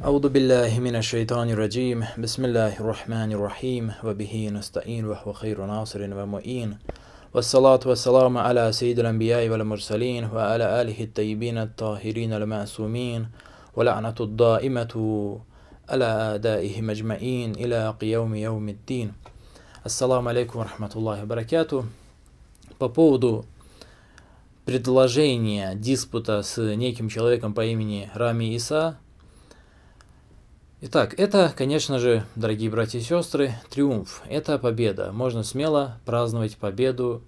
أعوذ بالله من الشيطان الرجيم بسم الله الرحمن الرحيم وبه نستعين وهو خير ناصر ومؤين والصلاة والسلام على سيد الأنبياء والمرسلين وعلى آله الطيبين الطاهرين المعصومين ولعنة الدائمة على أدائهم أجمعين إلى قيوم يوم الدين السلام عليكم ورحمة الله وبركاته По предложение диспута с неким человеком по имени Рами Иса – Итак, это, конечно же, дорогие братья и сестры, триумф, это победа. Можно смело праздновать победу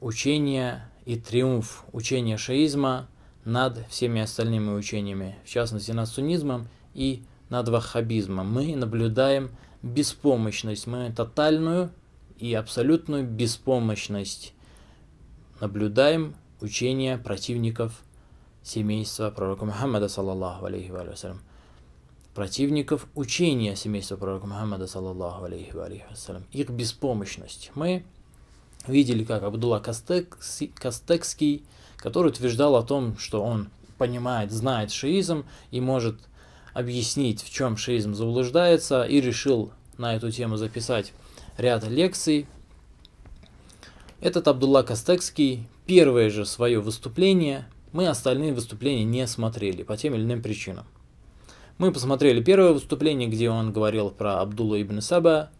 учения и триумф учения шаизма над всеми остальными учениями, в частности над суннизмом и над ваххабизмом. Мы наблюдаем беспомощность, мы тотальную и абсолютную беспомощность наблюдаем учения противников семейства пророка Мухаммада, саллаллаху алейхи вассалям противников учения семейства пророка Мухаммада, саллаллаху алейхи ва алейхи вассалям, их беспомощность. Мы видели, как Абдулла Кастекский, Кастекский, который утверждал о том, что он понимает, знает шиизм и может объяснить, в чем шиизм заблуждается, и решил на эту тему записать ряд лекций. Этот Абдулла Кастекский, первое же свое выступление, мы остальные выступления не смотрели по тем или иным причинам. Мы посмотрели первое выступление, где он говорил про Абдулла ибн Саба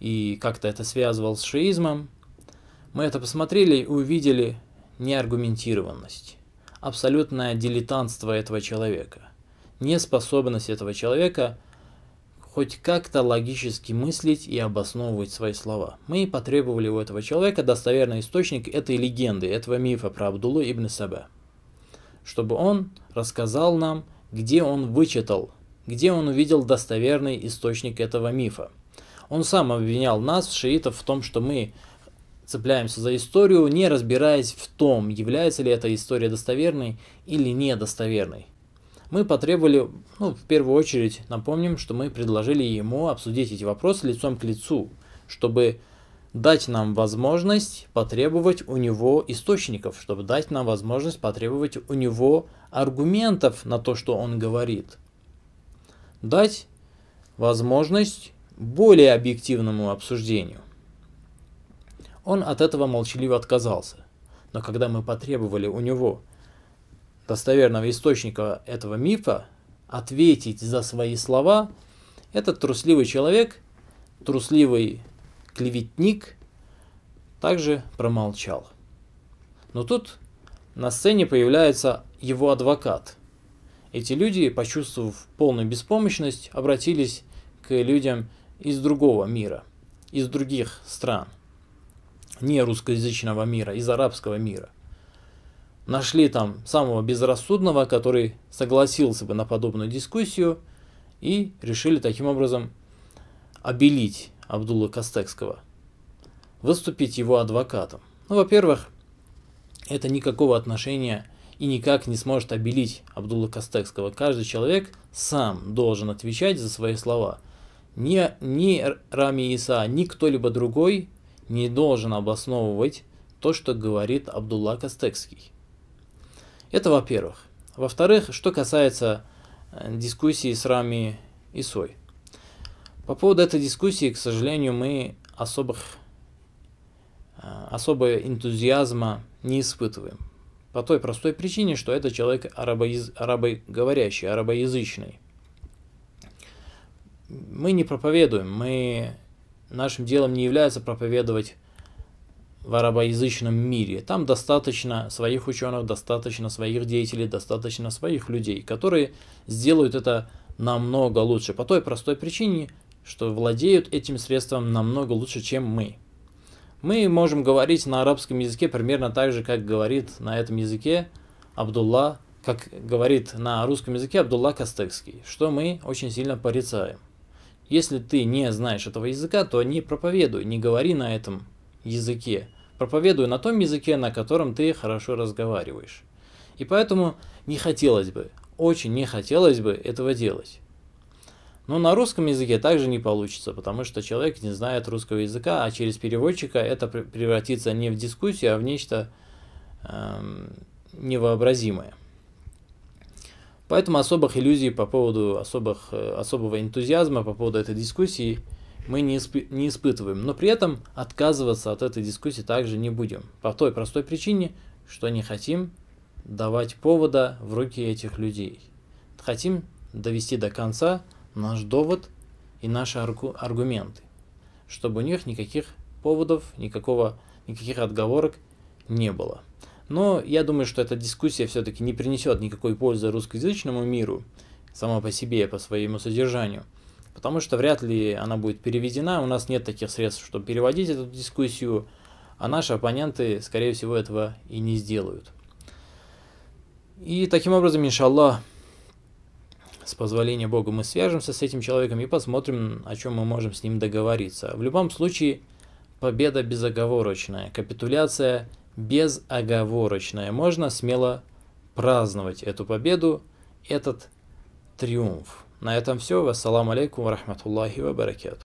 и как-то это связывал с шиизмом. Мы это посмотрели и увидели неаргументированность, абсолютное дилетантство этого человека, неспособность этого человека хоть как-то логически мыслить и обосновывать свои слова. Мы потребовали у этого человека достоверный источник этой легенды, этого мифа про Абдулу ибн Саба, чтобы он рассказал нам где он вычитал, где он увидел достоверный источник этого мифа. Он сам обвинял нас, шиитов, в том, что мы цепляемся за историю, не разбираясь в том, является ли эта история достоверной или недостоверной. Мы потребовали, ну, в первую очередь, напомним, что мы предложили ему обсудить эти вопросы лицом к лицу, чтобы дать нам возможность потребовать у него источников, чтобы дать нам возможность потребовать у него аргументов на то, что он говорит. Дать возможность более объективному обсуждению. Он от этого молчаливо отказался. Но когда мы потребовали у него достоверного источника этого мифа ответить за свои слова, этот трусливый человек, трусливый клеветник также промолчал. Но тут на сцене появляется его адвокат. Эти люди, почувствовав полную беспомощность, обратились к людям из другого мира, из других стран, не русскоязычного мира, из арабского мира. Нашли там самого безрассудного, который согласился бы на подобную дискуссию, и решили таким образом обелить Абдулла Костекского, выступить его адвокатом. Ну, во-первых, это никакого отношения и никак не сможет обелить Абдулла Костекского. Каждый человек сам должен отвечать за свои слова. Ни, ни Рами Иса, ни кто-либо другой не должен обосновывать то, что говорит Абдулла Костекский. Это во-первых. Во-вторых, что касается э, дискуссии с Рами Исой – по поводу этой дискуссии, к сожалению, мы особых, э, особого энтузиазма не испытываем. По той простой причине, что это человек арабоиз... арабоговорящий, арабоязычный. Мы не проповедуем, мы... нашим делом не является проповедовать в арабоязычном мире. Там достаточно своих ученых, достаточно своих деятелей, достаточно своих людей, которые сделают это намного лучше. По той простой причине, что владеют этим средством намного лучше, чем мы. Мы можем говорить на арабском языке примерно так же, как говорит на этом языке Абдулла, как говорит на русском языке Абдулла Кастекский, что мы очень сильно порицаем. Если ты не знаешь этого языка, то не проповедуй, не говори на этом языке. Проповедуй на том языке, на котором ты хорошо разговариваешь. И поэтому не хотелось бы, очень не хотелось бы этого делать. Но на русском языке также не получится, потому что человек не знает русского языка, а через переводчика это превратится не в дискуссию, а в нечто эм, невообразимое. Поэтому особых иллюзий по поводу особых, э, особого энтузиазма по поводу этой дискуссии мы не, исп, не испытываем. Но при этом отказываться от этой дискуссии также не будем. По той простой причине, что не хотим давать повода в руки этих людей. Хотим довести до конца наш довод и наши аргу аргументы, чтобы у них никаких поводов, никакого, никаких отговорок не было. Но я думаю, что эта дискуссия все-таки не принесет никакой пользы русскоязычному миру, сама по себе, по своему содержанию, потому что вряд ли она будет переведена, у нас нет таких средств, чтобы переводить эту дискуссию, а наши оппоненты, скорее всего, этого и не сделают. И таким образом, иншаллах, с позволения Бога, мы свяжемся с этим человеком и посмотрим, о чем мы можем с ним договориться. В любом случае, победа безоговорочная, капитуляция безоговорочная. Можно смело праздновать эту победу, этот триумф. На этом все. Вассаламу алейкум рахматуллахи ва